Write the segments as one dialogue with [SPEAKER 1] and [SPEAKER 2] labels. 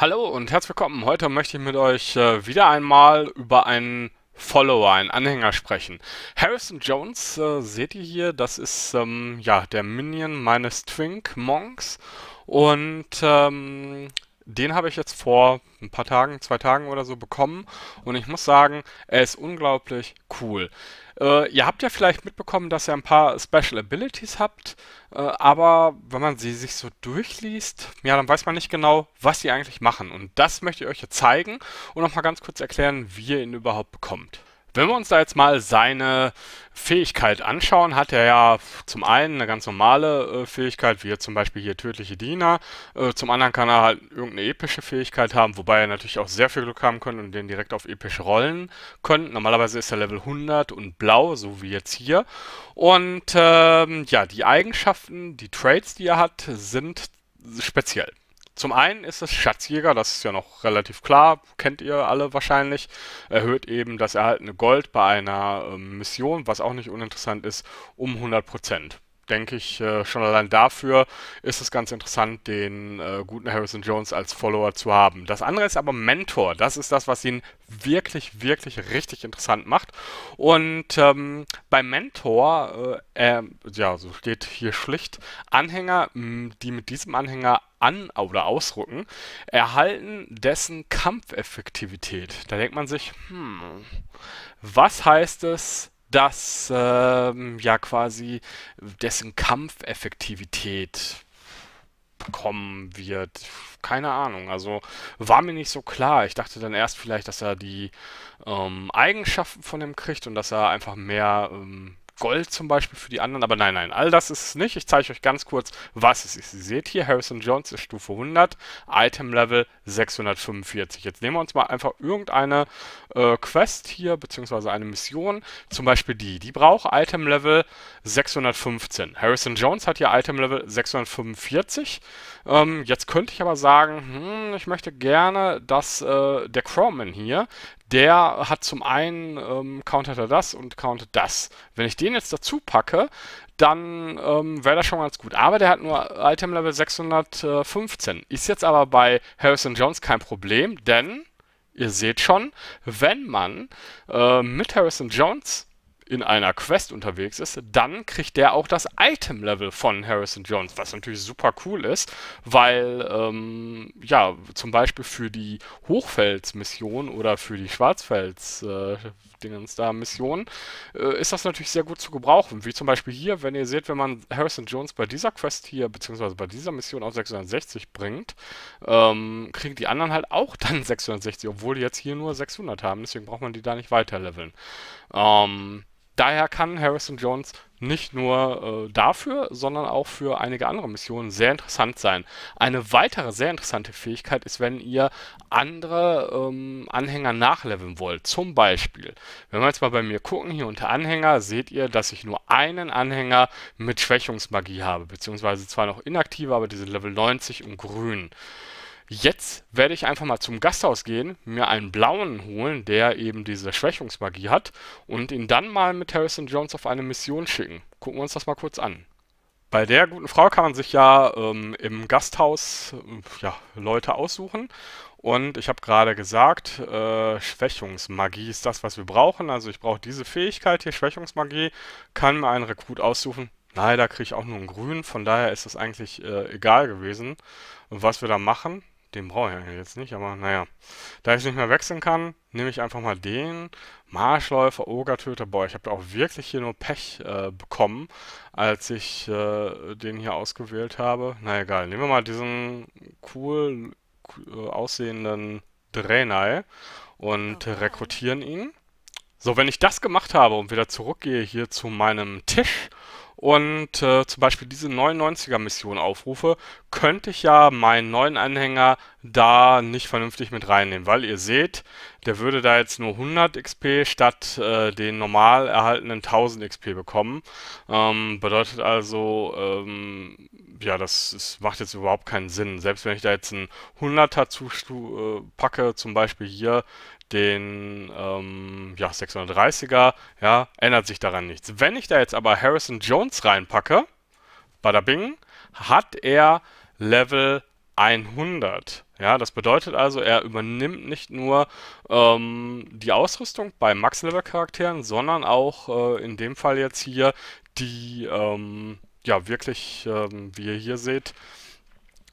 [SPEAKER 1] Hallo und herzlich willkommen. Heute möchte ich mit euch äh, wieder einmal über einen Follower, einen Anhänger sprechen. Harrison Jones, äh, seht ihr hier, das ist ähm, ja der Minion meines Twink Monks und ähm, den habe ich jetzt vor ein paar Tagen, zwei Tagen oder so bekommen und ich muss sagen, er ist unglaublich cool. Äh, ihr habt ja vielleicht mitbekommen, dass ihr ein paar Special Abilities habt, äh, aber wenn man sie sich so durchliest, ja, dann weiß man nicht genau, was sie eigentlich machen. Und das möchte ich euch jetzt zeigen und nochmal ganz kurz erklären, wie ihr ihn überhaupt bekommt. Wenn wir uns da jetzt mal seine Fähigkeit anschauen, hat er ja zum einen eine ganz normale äh, Fähigkeit, wie zum Beispiel hier tödliche Diener. Äh, zum anderen kann er halt irgendeine epische Fähigkeit haben, wobei er natürlich auch sehr viel Glück haben könnte und den direkt auf episch rollen könnte. Normalerweise ist er Level 100 und blau, so wie jetzt hier. Und ähm, ja, die Eigenschaften, die Traits, die er hat, sind speziell. Zum einen ist es Schatzjäger, das ist ja noch relativ klar, kennt ihr alle wahrscheinlich, erhöht eben das erhaltene Gold bei einer ähm, Mission, was auch nicht uninteressant ist, um 100% denke ich, äh, schon allein dafür ist es ganz interessant, den äh, guten Harrison Jones als Follower zu haben. Das andere ist aber Mentor. Das ist das, was ihn wirklich, wirklich richtig interessant macht. Und ähm, bei Mentor, äh, äh, ja, so steht hier schlicht, Anhänger, die mit diesem Anhänger an- oder ausrücken, erhalten dessen Kampfeffektivität. Da denkt man sich, hm, was heißt es, dass ähm, ja quasi dessen Kampfeffektivität kommen wird. Keine Ahnung. Also war mir nicht so klar. Ich dachte dann erst vielleicht, dass er die ähm, Eigenschaften von dem kriegt und dass er einfach mehr ähm, Gold zum Beispiel für die anderen, aber nein, nein, all das ist es nicht. Ich zeige euch ganz kurz, was es ist. Ihr seht hier, Harrison Jones ist Stufe 100, Item Level 645. Jetzt nehmen wir uns mal einfach irgendeine äh, Quest hier, beziehungsweise eine Mission, zum Beispiel die. Die braucht Item Level 615. Harrison Jones hat hier Item Level 645. Ähm, jetzt könnte ich aber sagen, hm, ich möchte gerne, dass äh, der Crowman hier der hat zum einen, ähm, countert er das und countert das. Wenn ich den jetzt dazu packe, dann ähm, wäre das schon ganz gut. Aber der hat nur Item Level 615. Ist jetzt aber bei Harrison Jones kein Problem, denn ihr seht schon, wenn man äh, mit Harrison Jones in einer Quest unterwegs ist, dann kriegt der auch das Item-Level von Harrison Jones, was natürlich super cool ist, weil ähm, ja, zum Beispiel für die Hochfels-Mission oder für die Schwarzfels- äh, Dingens da Mission, äh, ist das natürlich sehr gut zu gebrauchen. Wie zum Beispiel hier, wenn ihr seht, wenn man Harrison Jones bei dieser Quest hier, beziehungsweise bei dieser Mission auf 660 bringt, ähm, kriegen die anderen halt auch dann 660, obwohl die jetzt hier nur 600 haben, deswegen braucht man die da nicht weiter leveln. Ähm, daher kann Harrison Jones nicht nur äh, dafür, sondern auch für einige andere Missionen sehr interessant sein. Eine weitere sehr interessante Fähigkeit ist, wenn ihr andere ähm, Anhänger nachleveln wollt. Zum Beispiel, wenn wir jetzt mal bei mir gucken, hier unter Anhänger, seht ihr, dass ich nur einen Anhänger mit Schwächungsmagie habe, beziehungsweise zwar noch inaktive, aber diese Level 90 und grün. Jetzt werde ich einfach mal zum Gasthaus gehen, mir einen blauen holen, der eben diese Schwächungsmagie hat und ihn dann mal mit Harrison Jones auf eine Mission schicken. Gucken wir uns das mal kurz an. Bei der guten Frau kann man sich ja ähm, im Gasthaus äh, ja, Leute aussuchen. Und ich habe gerade gesagt, äh, Schwächungsmagie ist das, was wir brauchen. Also ich brauche diese Fähigkeit hier, Schwächungsmagie, kann mir einen Rekrut aussuchen. Leider kriege ich auch nur einen grünen, von daher ist das eigentlich äh, egal gewesen, was wir da machen. Den brauche ich eigentlich jetzt nicht, aber naja. Da ich es nicht mehr wechseln kann, nehme ich einfach mal den. Marschläufer, Ogertöter. Boah, ich habe da auch wirklich hier nur Pech äh, bekommen, als ich äh, den hier ausgewählt habe. Na egal, nehmen wir mal diesen cool äh, aussehenden Draenei und okay. Oh, rekrutieren ihn. So, wenn ich das gemacht habe und wieder zurückgehe hier zu meinem Tisch und äh, zum Beispiel diese 99er-Mission aufrufe, könnte ich ja meinen neuen Anhänger da nicht vernünftig mit reinnehmen, weil ihr seht, der würde da jetzt nur 100 XP statt äh, den normal erhaltenen 1000 XP bekommen. Ähm, bedeutet also, ähm, ja, das, das, macht jetzt überhaupt keinen Sinn. Selbst wenn ich da jetzt einen 100er zu, äh, packe, zum Beispiel hier, den ähm, ja, 630er, ja, ändert sich daran nichts. Wenn ich da jetzt aber Harrison Jones reinpacke, bada hat er Level 100. Ja, das bedeutet also, er übernimmt nicht nur ähm, die Ausrüstung bei Max-Level-Charakteren, sondern auch äh, in dem Fall jetzt hier die, ähm, ja, wirklich, ähm, wie ihr hier seht,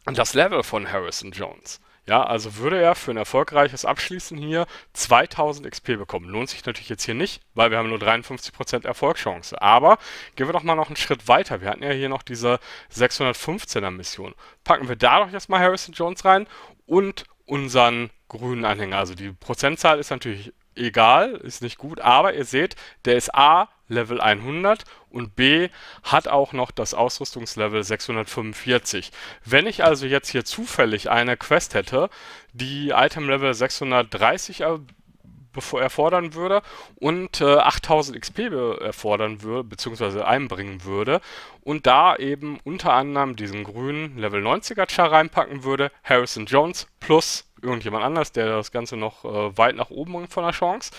[SPEAKER 1] das Level von Harrison Jones. Ja, also würde er für ein erfolgreiches Abschließen hier 2000 XP bekommen. Lohnt sich natürlich jetzt hier nicht, weil wir haben nur 53% Erfolgschance. Aber gehen wir doch mal noch einen Schritt weiter. Wir hatten ja hier noch diese 615er Mission. Packen wir da doch jetzt Harrison Jones rein und unseren grünen Anhänger. Also die Prozentzahl ist natürlich egal, ist nicht gut, aber ihr seht, der ist A Level 100 und B hat auch noch das Ausrüstungslevel 645. Wenn ich also jetzt hier zufällig eine Quest hätte, die Item Level 630 erfordern würde und äh, 8000 XP erfordern würde, beziehungsweise einbringen würde und da eben unter anderem diesen grünen Level 90er Char reinpacken würde, Harrison Jones plus irgendjemand anders, der das Ganze noch äh, weit nach oben bringt von der Chance,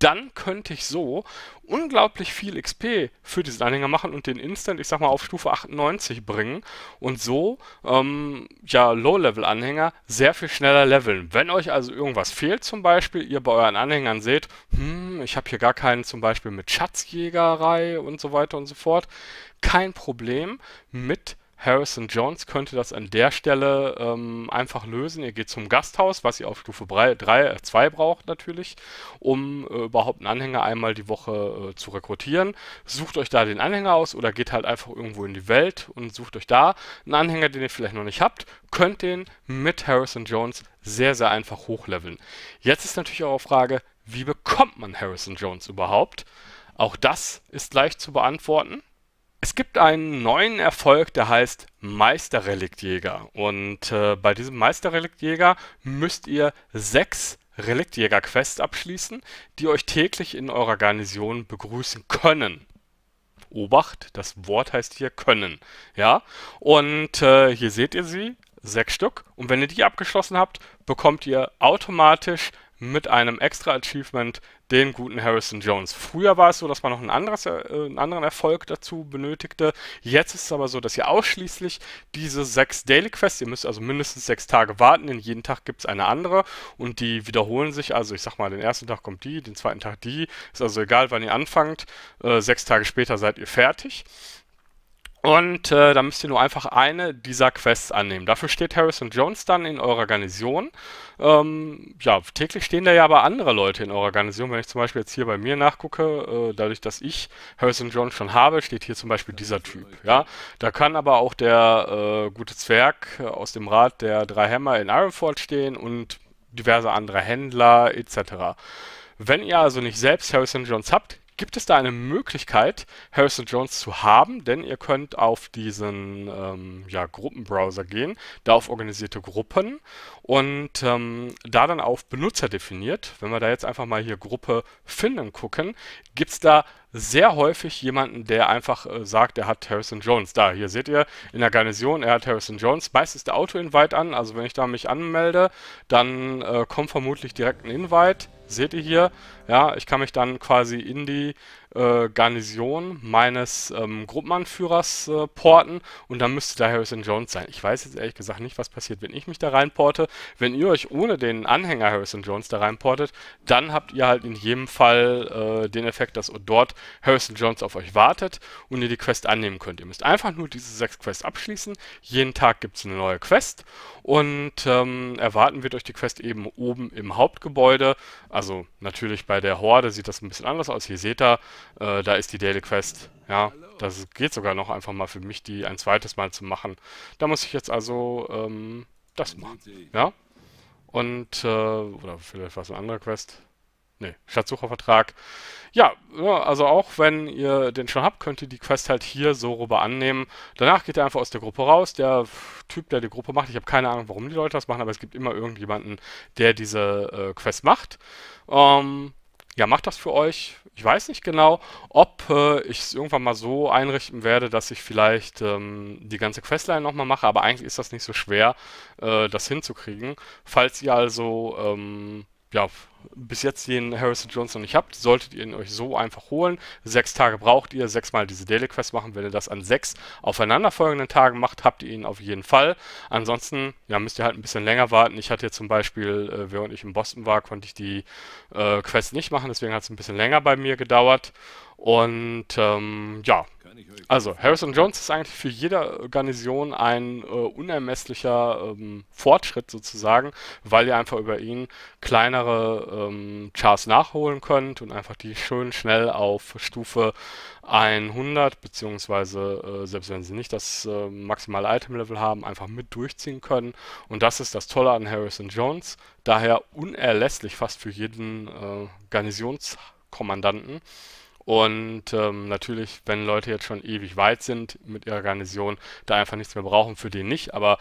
[SPEAKER 1] dann könnte ich so unglaublich viel XP für diesen Anhänger machen und den Instant, ich sag mal, auf Stufe 98 bringen und so, ähm, ja, Low-Level-Anhänger sehr viel schneller leveln. Wenn euch also irgendwas fehlt, zum Beispiel, ihr bei euren Anhängern seht, hm, ich habe hier gar keinen zum Beispiel mit Schatzjägerei und so weiter und so fort, kein Problem mit Harrison Jones könnte das an der Stelle ähm, einfach lösen. Ihr geht zum Gasthaus, was ihr auf Stufe 3, 2 äh, braucht natürlich, um äh, überhaupt einen Anhänger einmal die Woche äh, zu rekrutieren. Sucht euch da den Anhänger aus oder geht halt einfach irgendwo in die Welt und sucht euch da einen Anhänger, den ihr vielleicht noch nicht habt. Könnt den mit Harrison Jones sehr, sehr einfach hochleveln. Jetzt ist natürlich eure Frage, wie bekommt man Harrison Jones überhaupt? Auch das ist leicht zu beantworten. Es gibt einen neuen Erfolg, der heißt Meisterreliktjäger. Und äh, bei diesem Meisterreliktjäger müsst ihr sechs Reliktjäger-Quests abschließen, die euch täglich in eurer Garnison begrüßen können. Obacht, das Wort heißt hier können. Ja, und äh, hier seht ihr sie, sechs Stück. Und wenn ihr die abgeschlossen habt, bekommt ihr automatisch mit einem extra Achievement den guten Harrison Jones. Früher war es so, dass man noch ein anderes, äh, einen anderen Erfolg dazu benötigte. Jetzt ist es aber so, dass ihr ausschließlich diese sechs Daily Quests, ihr müsst also mindestens sechs Tage warten, denn jeden Tag gibt es eine andere und die wiederholen sich. Also ich sag mal, den ersten Tag kommt die, den zweiten Tag die. Ist also egal, wann ihr anfangt. Äh, sechs Tage später seid ihr fertig. Und äh, da müsst ihr nur einfach eine dieser Quests annehmen. Dafür steht Harrison Jones dann in eurer Garnison. Ähm, ja, täglich stehen da ja aber andere Leute in eurer Garnison. Wenn ich zum Beispiel jetzt hier bei mir nachgucke, äh, dadurch, dass ich Harrison Jones schon habe, steht hier zum Beispiel dieser Typ. Ja, da kann aber auch der äh, gute Zwerg aus dem Rat der drei Hämmer in Ironford stehen und diverse andere Händler etc. Wenn ihr also nicht selbst Harrison Jones habt, Gibt es da eine Möglichkeit, Harrison Jones zu haben? Denn ihr könnt auf diesen ähm, ja, Gruppenbrowser gehen, da auf organisierte Gruppen und ähm, da dann auf Benutzer definiert. Wenn wir da jetzt einfach mal hier Gruppe finden gucken, gibt es da sehr häufig jemanden, der einfach äh, sagt, er hat Harrison Jones. Da, hier seht ihr in der Garnison, er hat Harrison Jones. Meistens der Auto-Invite an, also wenn ich da mich anmelde, dann äh, kommt vermutlich direkt ein Invite. Seht ihr hier, ja, ich kann mich dann quasi in die äh, Garnison meines ähm, Gruppenanführers äh, porten und dann müsste da Harrison Jones sein. Ich weiß jetzt ehrlich gesagt nicht, was passiert, wenn ich mich da reinporte. Wenn ihr euch ohne den Anhänger Harrison Jones da reinportet, dann habt ihr halt in jedem Fall äh, den Effekt, dass dort Harrison Jones auf euch wartet und ihr die Quest annehmen könnt. Ihr müsst einfach nur diese sechs Quests abschließen. Jeden Tag gibt es eine neue Quest und ähm, erwarten wird euch die Quest eben oben im Hauptgebäude, also natürlich bei bei der Horde sieht das ein bisschen anders aus. Hier seht ihr, äh, da ist die Daily Quest. Ja, das geht sogar noch einfach mal für mich, die ein zweites Mal zu machen. Da muss ich jetzt also ähm, das machen. Ja. Und, äh, oder vielleicht war es eine andere Quest. Ne, Schatzsuchervertrag. Ja, also auch wenn ihr den schon habt, könnt ihr die Quest halt hier so rüber annehmen. Danach geht ihr einfach aus der Gruppe raus. Der Typ, der die Gruppe macht, ich habe keine Ahnung, warum die Leute das machen, aber es gibt immer irgendjemanden, der diese äh, Quest macht. Ähm, ja, macht das für euch. Ich weiß nicht genau, ob äh, ich es irgendwann mal so einrichten werde, dass ich vielleicht ähm, die ganze Questline nochmal mache, aber eigentlich ist das nicht so schwer, äh, das hinzukriegen. Falls ihr also ähm, ja, bis jetzt den Harrison Jones noch nicht habt, solltet ihr ihn euch so einfach holen. Sechs Tage braucht ihr, sechsmal diese Daily Quest machen. Wenn ihr das an sechs aufeinanderfolgenden Tagen macht, habt ihr ihn auf jeden Fall. Ansonsten ja, müsst ihr halt ein bisschen länger warten. Ich hatte jetzt zum Beispiel, äh, während ich in Boston war, konnte ich die äh, Quest nicht machen, deswegen hat es ein bisschen länger bei mir gedauert. Und ähm, ja, also Harrison Jones ist eigentlich für jede Garnison ein äh, unermesslicher ähm, Fortschritt sozusagen, weil ihr einfach über ihn kleinere ähm, Chars nachholen könnt und einfach die schön schnell auf Stufe 100, beziehungsweise äh, selbst wenn sie nicht das äh, maximale Item-Level haben, einfach mit durchziehen können. Und das ist das Tolle an Harrison Jones, daher unerlässlich fast für jeden äh, Garnisonskommandanten. Und ähm, natürlich, wenn Leute jetzt schon ewig weit sind mit ihrer Garnison, da einfach nichts mehr brauchen, für den nicht. Aber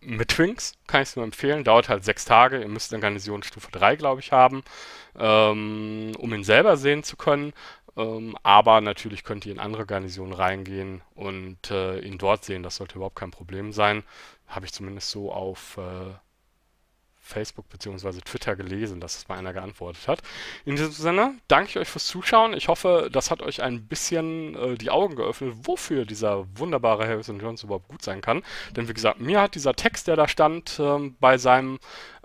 [SPEAKER 1] mit Twinks kann ich es nur empfehlen. Dauert halt sechs Tage. Ihr müsst eine Garnison Stufe 3, glaube ich, haben, ähm, um ihn selber sehen zu können. Ähm, aber natürlich könnt ihr in andere Garnisonen reingehen und äh, ihn dort sehen. Das sollte überhaupt kein Problem sein. Habe ich zumindest so auf äh, Facebook bzw. Twitter gelesen, dass es mal einer geantwortet hat. In diesem Sinne, danke ich euch fürs Zuschauen. Ich hoffe, das hat euch ein bisschen äh, die Augen geöffnet, wofür dieser wunderbare Harrison Jones überhaupt gut sein kann. Denn wie gesagt, mir hat dieser Text, der da stand, ähm, bei seinem,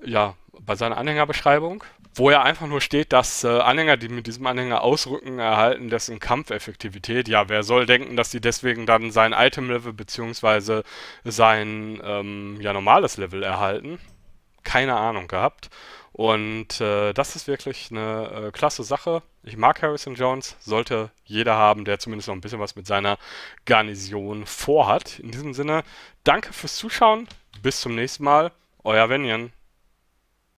[SPEAKER 1] ja, bei seiner Anhängerbeschreibung, wo ja einfach nur steht, dass äh, Anhänger, die mit diesem Anhänger ausrücken, erhalten dessen Kampfeffektivität. Ja, wer soll denken, dass die deswegen dann sein Item-Level bzw. sein ähm, ja, normales Level erhalten? keine Ahnung gehabt. Und äh, das ist wirklich eine äh, klasse Sache. Ich mag Harrison Jones, sollte jeder haben, der zumindest noch ein bisschen was mit seiner Garnison vorhat. In diesem Sinne, danke fürs Zuschauen, bis zum nächsten Mal, euer Venian.